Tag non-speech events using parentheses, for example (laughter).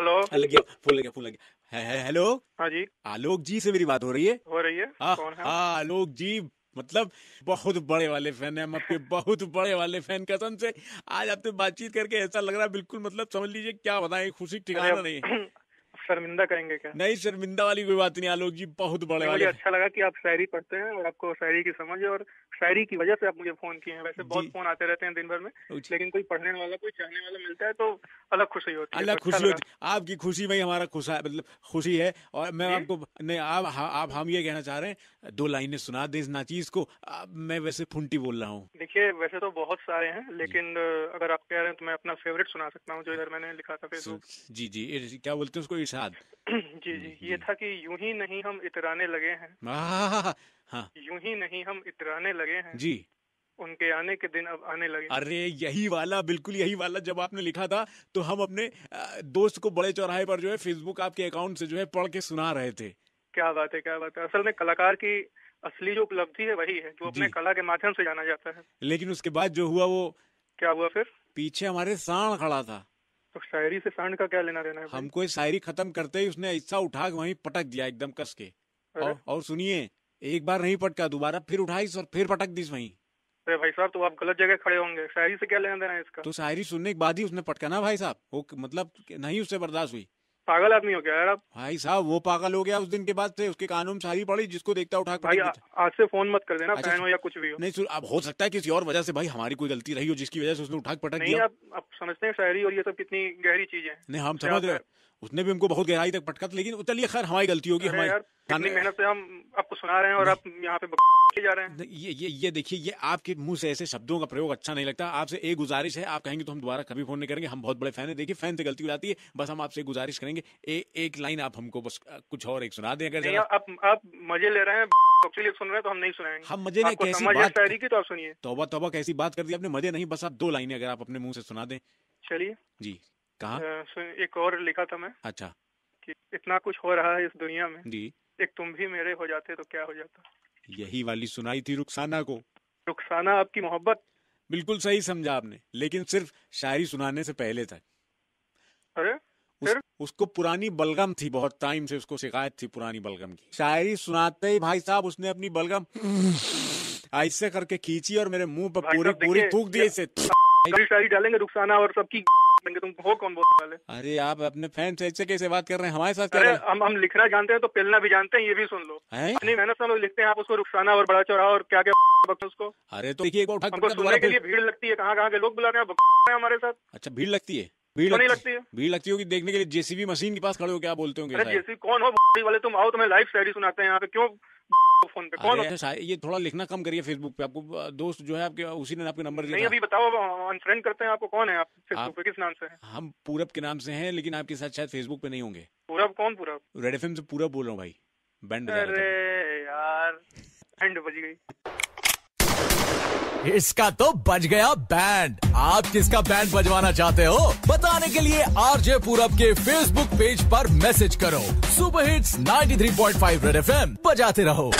hello गया phone लग गया फोन लग गया हेलो हाँ जी आलोक जी से मेरी बात हो रही है हो रही है हाँ हाँ आलोक जी मतलब बहुत बड़े वाले फैन है हम आपके बहुत बड़े वाले फैन कसम से आज आपसे बातचीत करके ऐसा लग रहा है बिल्कुल मतलब समझ लीजिए क्या बताएं खुशी ठिकाना नहीं (clears throat) शर्मिंदा करेंगे क्या नहीं शर्मिंदा वाली कोई बात नहीं आलोक जी बहुत बड़े वाले अच्छा लगा कि आप शायरी पढ़ते हैं और आपको शायरी की समझ और शायरी की वजह से आप मुझे फोन किए हैं वैसे बहुत फोन आते रहते हैं दिन भर में लेकिन कोई पढ़ने वाला कोई चाहने वाला मिलता है तो अलग खुशी होती है अलग अच्छा खुशी होती है आपकी खुशी में हमारा खुशा मतलब खुशी है और मैं आपको नहीं आप हाँ, आप हम ये कहना चाह रहे हैं दो लाइनें सुना दे इस नाचीज को मैं वैसे फुंटी बोल रहा हूँ देखिए वैसे तो बहुत सारे हैं लेकिन अगर आप कह रहे हैं तो मैं अपना फेवरेट सुना सकता हूँ जो इधर मैंने लिखा था फेसबुक जी जी क्या बोलते हैं उसको प्रसाद (clears throat) जी जी ये था कि यूं ही नहीं हम इतराने लगे हैं हाँ यूं ही नहीं हम इतराने लगे हैं जी उनके आने के दिन अब आने लगे अरे यही वाला बिल्कुल यही वाला जब आपने लिखा था तो हम अपने दोस्त को बड़े चौराहे पर जो है फेसबुक आपके अकाउंट से जो है पढ़ के सुना रहे थे क्या बात है क्या बात है असल में कलाकार की असली जो उपलब्धि है वही है जो अपने कला के माध्यम से जाना जाता है लेकिन उसके बाद जो हुआ वो क्या हुआ फिर पीछे हमारे साण खड़ा था तो शायरी से सांड का क्या लेना देना है हमको ये शायरी खत्म करते ही उसने ऐसा उठा के वहीं पटक दिया एकदम कस के और, और सुनिए एक बार नहीं पटका दोबारा फिर उठाई और फिर पटक दी वहीं अरे भाई साहब तो आप गलत जगह खड़े होंगे शायरी से क्या लेना देना है इसका तो शायरी सुनने के बाद ही उसने पटका ना भाई साहब वो मतलब नहीं उससे बर्दाश्त हुई पागल आदमी हो गया यार आप भाई साहब वो पागल हो गया उस दिन के बाद से उसके कानून सारी पड़ी जिसको देखता उठा भाई आज से फोन मत कर देना अच्छा, हो या कुछ भी हो नहीं अब हो सकता है किसी और वजह से भाई हमारी कोई गलती रही हो जिसकी वजह से उसने उठाक पटक नहीं आप, आप समझते हैं शायरी और ये सब कितनी गहरी चीज है नहीं हम समझ रहे उसने भी हमको बहुत गहराई तक पटका था लेकिन चलिए खैर हमारी गलती होगी हमारी इतनी मेहनत से हम आपको सुना रहे हैं और आप यहाँ पे जा रहे हैं ये ये ये देखिए ये आपके मुंह से ऐसे शब्दों का प्रयोग अच्छा नहीं लगता आपसे एक गुजारिश है आप कहेंगे तो हम दोबारा कभी फोन नहीं करेंगे हम बहुत बड़े फैन है देखिए फैन से गलती हो जाती है बस हम आपसे गुजारिश करेंगे ए, एक लाइन आप हमको बस कुछ और एक सुना दें अगर आप आप मजे ले रहे हैं सुन रहे हैं तो हम नहीं सुनाएंगे हम मजे नहीं कैसी बात तो सुनिए तोबा तोबा कैसी बात कर दी आपने मजे नहीं बस आप दो लाइनें अगर आप अपने मुंह से सुना दें चलिए जी कहा एक और लिखा था मैं अच्छा इतना कुछ हो रहा है इस दुनिया में जी एक तुम भी मेरे हो जाते तो क्या हो जाता यही वाली सुनाई थी रुखसाना को रुखसाना आपकी मोहब्बत बिल्कुल सही समझा आपने लेकिन सिर्फ शायरी सुनाने से पहले था अरे उस, उसको पुरानी बलगम थी बहुत टाइम से उसको शिकायत थी पुरानी बलगम की शायरी सुनाते ही भाई साहब उसने अपनी बलगम ऐसे करके खींची और मेरे मुंह पर पूरी पूरी थूक दी इसे शायरी डालेंगे रुखसाना और सबकी देंगे तुम हो कौन बोलने वाले अरे आप अपने फैन से ऐसे कैसे बात कर रहे हैं हमारे साथ अरे हम हम लिखना जानते हैं तो पिलना भी जानते हैं ये भी सुन लो अपनी मेहनत से लोग लिखते हैं आप उसको रुखसाना और बड़ा चौरा और क्या क्या उसको अरे तो देखिए हमको सुनने के लिए भीड़ लगती है कहाँ कहाँ के लोग बुला रहे हैं हमारे साथ अच्छा भीड़ लगती है भीड़ तो नहीं लगती है भीड़ लगती होगी देखने के लिए जेसीबी मशीन के पास खड़े हो क्या बोलते होंगे जेसीबी कौन हो वाले तुम आओ तुम्हें लाइव शायरी सुनाते हैं यहाँ पे क्यों फोन पे कॉल ये थोड़ा लिखना कम करिए फेसबुक पे आपको दोस्त जो है आपके उसी ने आपके नंबर नहीं अभी बताओ अनफ्रेंड करते हैं आपको कौन है आप फेसबुक आप, पे तो किस नाम से हैं हम पूरब के नाम से हैं लेकिन आपके साथ शायद फेसबुक पे नहीं होंगे पूरब कौन पूरब रेड एफ से पूरब बोल रहा हूँ भाई बैंड अरे यार बज गई इसका तो बज गया बैंड आप किसका बैंड बजवाना चाहते हो बताने के लिए आरजे पूरब के फेसबुक पेज पर मैसेज करो सुपर हिट्स 93.5 रेड एफएम बजाते रहो